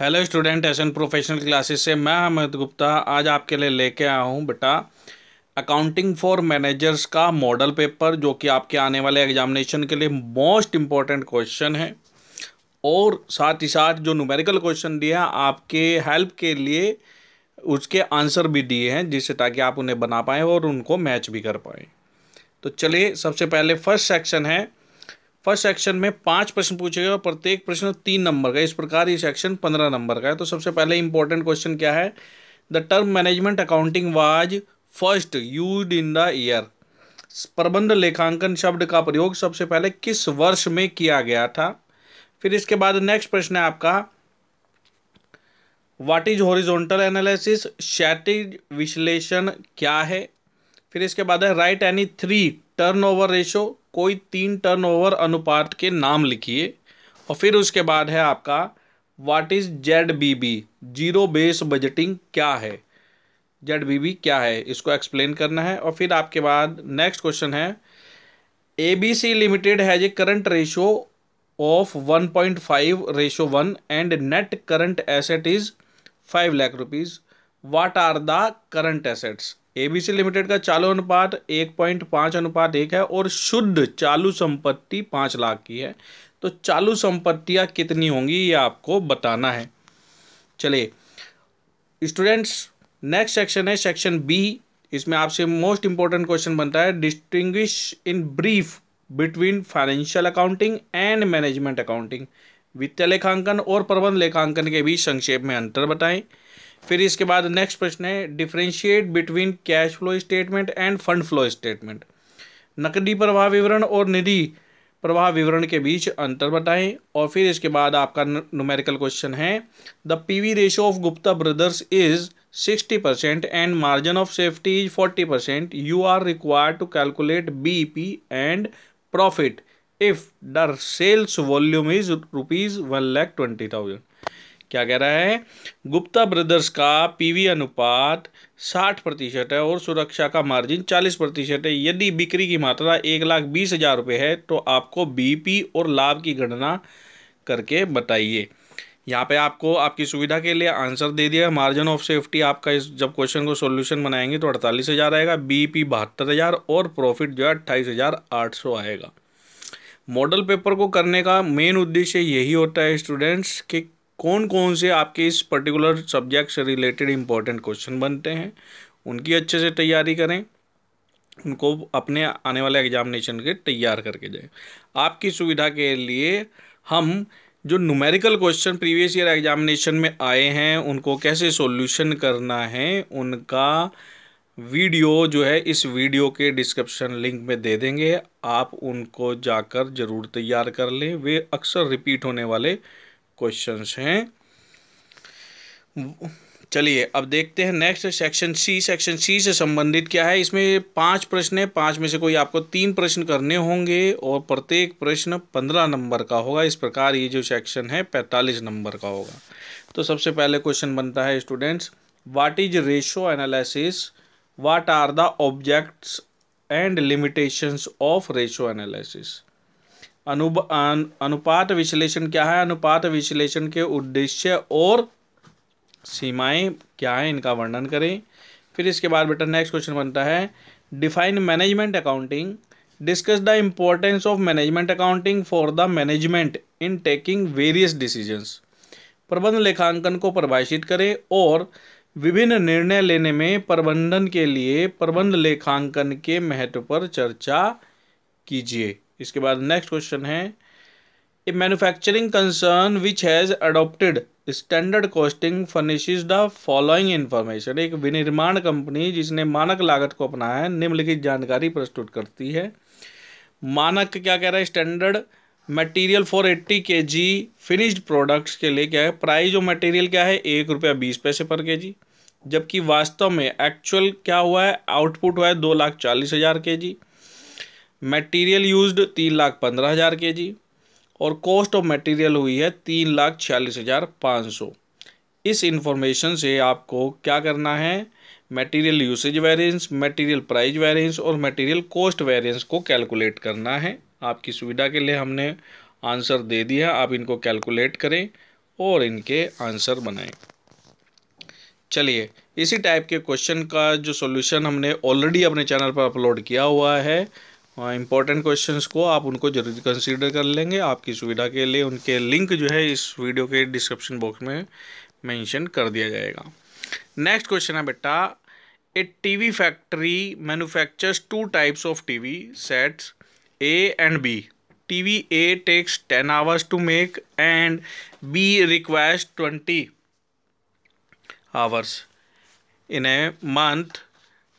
hello student S N professional classes से मैं अमित गुप्ता आज आपके लिए लेके आया हूँ बेटा अकाउंटिंग फॉर मैनेजर्स का मॉडल पेपर जो कि आपके आने वाले एग्जामिनेशन के लिए मोस्ट इम्पॉर्टेंट क्वेश्चन है और साथ ही साथ जो न्यूमेरिकल क्वेश्चन दिए हैं आपके हेल्प के लिए उसके आंसर भी दिए हैं जिससे ताकि आप उन्हें बना पाएँ और उनको मैच भी कर पाएँ तो चलिए सबसे पहले फर्स्ट सेक्शन है फर्स्ट सेक्शन में पांच प्रश्न पूछे गए और प्रत्येक प्रश्न तीन नंबर का इस प्रकार ये सेक्शन पंद्रह नंबर का है तो सबसे पहले इंपॉर्टेंट क्वेश्चन क्या है the term management accounting was first use in the year प्रबंध लेखांकन शब्द का प्रयोग सबसे पहले किस वर्ष में किया गया था फिर इसके बाद नेक्स्ट प्रश्न है आपका वाट इज होरिजोनटल एनालिसिस शैटिज विश्लेषण क्या है फिर इसके बाद है right any three turnover ratio कोई तीन टर्नओवर अनुपात के नाम लिखिए और फिर उसके बाद है आपका what is Z B B zero base budgeting क्या है जेड बी बी क्या है इसको एक्सप्लेन करना है और फिर आपके बाद नेक्स्ट क्वेश्चन है A B C limited has a current ratio of one point five ratio one and net current asset is five lakh rupees what are the current assets ABC limited का चालू अनुपात एक पॉइंट पाँच अनुपात एक है और शुद्ध चालू संपत्ति पाँच लाख की है तो चालू संपत्तियाँ कितनी होंगी ये आपको बताना है चलिए स्टूडेंट्स नेक्स्ट सेक्शन है सेक्शन बी इसमें आपसे मोस्ट इंपॉर्टेंट क्वेश्चन बनता है distinguish in brief between financial accounting and management accounting वित्तीय लेखांकन और प्रबंध लेखांकन के बीच संक्षेप में अंतर बताएं फिर इसके बाद नेक्स्ट प्रश्न है differentiate between cash flow statement and fund flow statement नकदी प्रवाह विवरण और निधि प्रवाह विवरण के बीच अंतर बताएं और फिर इसके बाद आपका न्यूमेरिकल क्वेश्चन है the PV ratio of Gupta brothers is sixty percent and margin of safety is forty percent you are required to calculate B P and profit if the sales volume is rupees one lakh twenty thousand क्या कह रहा है Gupta brothers का PV अनुपात 60 प्रतिशत है और सुरक्षा का मार्जिन 40 प्रतिशत है यदि बिक्री की मात्रा एक लाख बीस हज़ार रुपये है तो आपको बीपी और लाभ की गणना करके बताइए यहाँ पे आपको आपकी सुविधा के लिए आंसर दे दिया मार्जिन ऑफ सेफ्टी आपका इस जब क्वेश्चन को सॉल्यूशन बनाएंगे तो अड़तालीस हज़ार आएगा बी पी बहत्तर हज़ार और प्रॉफिट जो है अट्ठाईस हज़ार आठ सौ आएगा मॉडल पेपर को करने का मेन उद्देश्य यही होता है स्टूडेंट्स कि कौन कौन से आपके इस पर्टिकुलर सब्जेक्ट से रिलेटेड इम्पोर्टेंट क्वेश्चन बनते हैं उनकी अच्छे से तैयारी करें उनको अपने आने वाले एग्जामिनेशन के तैयार करके जाएं आपकी सुविधा के लिए हम जो numerical question previous year examination में आए हैं उनको कैसे सॉल्यूशन करना है उनका वीडियो जो है इस वीडियो के डिस्क्रिप्शन लिंक में दे देंगे आप उनको जाकर ज़रूर तैयार कर लें वे अक्सर रिपीट होने वाले क्वेश्चंस हैं चलिए अब देखते हैं next section C section C से संबंधित क्या है इसमें पांच प्रश्न है पांच में से कोई आपको तीन प्रश्न करने होंगे और प्रत्येक प्रश्न पंद्रह नंबर का होगा इस प्रकार ये जो सेक्शन है पैंतालीस नंबर का होगा तो सबसे पहले क्वेश्चन बनता है students what is ratio analysis what are the objects and limitations of ratio analysis अनु अनुपात विश्लेषण क्या है अनुपात विश्लेषण के उद्देश्य और सीमाएं क्या है इनका वर्णन करें फिर इसके बाद बेटा नेक्स्ट क्वेश्चन बनता है define management accounting discuss the importance of management accounting for the management in taking various decisions प्रबंध लेखांकन को परिभाषित करें और विभिन्न निर्णय लेने में प्रबंधन के लिए प्रबंध लेखांकन के महत्व पर चर्चा कीजिए इसके बाद नेक्स्ट क्वेश्चन है a manufacturing concern which has adopted standard costing furnishes the following information एक विनिर्माण कंपनी जिसने मानक लागत को अपनाया है निम्नलिखित जानकारी प्रस्तुत करती है मानक क्या कह रहा है स्टैंडर्ड मटेरियल फॉर एट्टी के जी फिनिश्ड प्रोडक्ट्स के लिए क्या है प्राइस ऑफ मटेरियल क्या है एक रुपया बीस पैसे पर के जी जबकि वास्तव में एक्चुअल क्या हुआ है आउटपुट हुआ है दो लाख चालीस हज़ार के जी मटेरियल यूज्ड तीन लाख पंद्रह हज़ार के जी और कॉस्ट ऑफ मटेरियल हुई है तीन लाख छियालीस हज़ार पाँच सौ इस इंफॉर्मेशन से आपको क्या करना है material usage variance material price variance और मटेरियल कॉस्ट वेरिएंस को कैलकुलेट करना है आपकी सुविधा के लिए हमने आंसर दे दिया आप इनको कैलकुलेट करें और इनके आंसर बनाएं चलिए इसी टाइप के क्वेश्चन का जो सॉल्यूशन हमने ऑलरेडी अपने चैनल पर अपलोड किया हुआ है इम्पॉर्टेंट हाँ, क्वेश्चंस को आप उनको जरूर कंसीडर कर लेंगे आपकी सुविधा के लिए उनके लिंक जो है इस वीडियो के डिस्क्रिप्शन बॉक्स में मेंशन कर दिया जाएगा नेक्स्ट क्वेश्चन है बेटा a TV factory manufactures two types of TV sets A and B TV A takes ten hours to make and B requires twenty hours in a month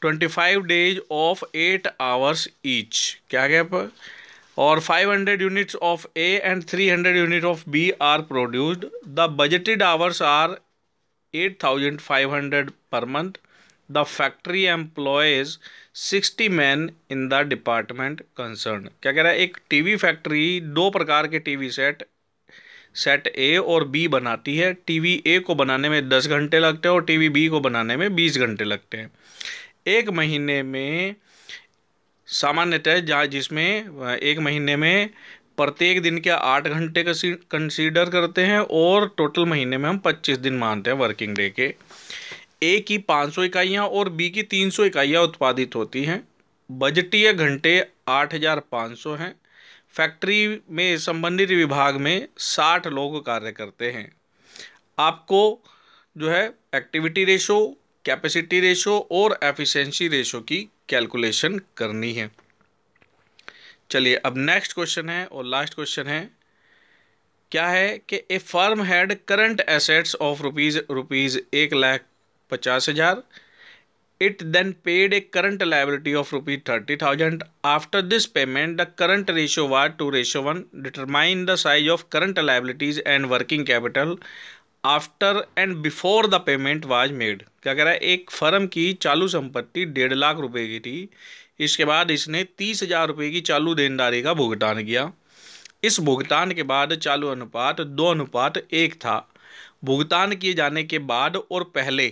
twenty five days of eight hours each क्या गैप और five hundred units of A and three hundred unit of B are produced the budgeted hours are eight thousand five hundred per month the factory employs sixty man in the department concern क्या कह रहा है एक T V factory दो प्रकार के T V set set A और B बनाती है टी वी ए को बनाने में दस घंटे लगते हैं और टी वी बी को बनाने में बीस घंटे लगते हैं एक महीने में सामान्यतः जहाँ जिसमें एक महीने में प्रत्येक दिन के आठ घंटे का कंसीडर करते हैं और टोटल महीने में हम पच्चीस दिन मानते हैं वर्किंग डे के ए की पाँच सौ इकाइयाँ और बी की तीन सौ इकाइयाँ उत्पादित होती हैं बजटीय घंटे आठ हज़ार पाँच सौ हैं फैक्ट्री में संबंधित विभाग में साठ लोग कार्य करते हैं आपको जो है एक्टिविटी रेशो कैपेसिटी रेशो और एफिशिएंसी रेशो की कैलकुलेशन करनी है चलिए अब नेक्स्ट क्वेश्चन है और लास्ट क्वेश्चन है क्या है कि a firm had current assets of rupees rupees एक लाख पचास हजार it then paid a current liability of rupees thirty thousand after this payment the current ratio was two ratio one determine the size of current liabilities and working capital after and before the payment was made क्या कह रहा है एक firm की चालू संपत्ति डेढ़ लाख रुपए की थी इसके बाद इसने तीस हज़ार रुपये की चालू देनदारी का भुगतान किया इस भुगतान के बाद चालू अनुपात दो अनुपात एक था भुगतान किए जाने के बाद और पहले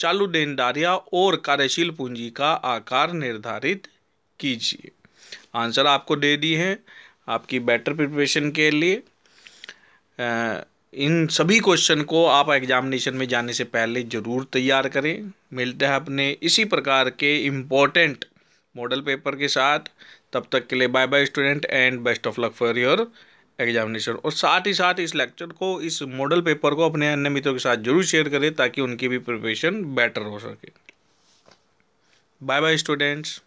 चालू देनदारियां और कार्यशील पूंजी का आकार निर्धारित कीजिए आंसर आपको दे दिए हैं आपकी बेटर प्रिपरेशन के लिए आ, इन सभी क्वेश्चन को आप एग्जामिनेशन में जाने से पहले ज़रूर तैयार करें मिलते हैं अपने इसी प्रकार के इम्पोर्टेंट मॉडल पेपर के साथ तब तक के लिए bye bye student and best of luck for your examination और साथ ही साथ इस लेक्चर को इस मॉडल पेपर को अपने अन्य मित्रों के साथ जरूर शेयर करें ताकि उनकी भी प्रिपरेशन बेटर हो सके बाय बाय स्टूडेंट्स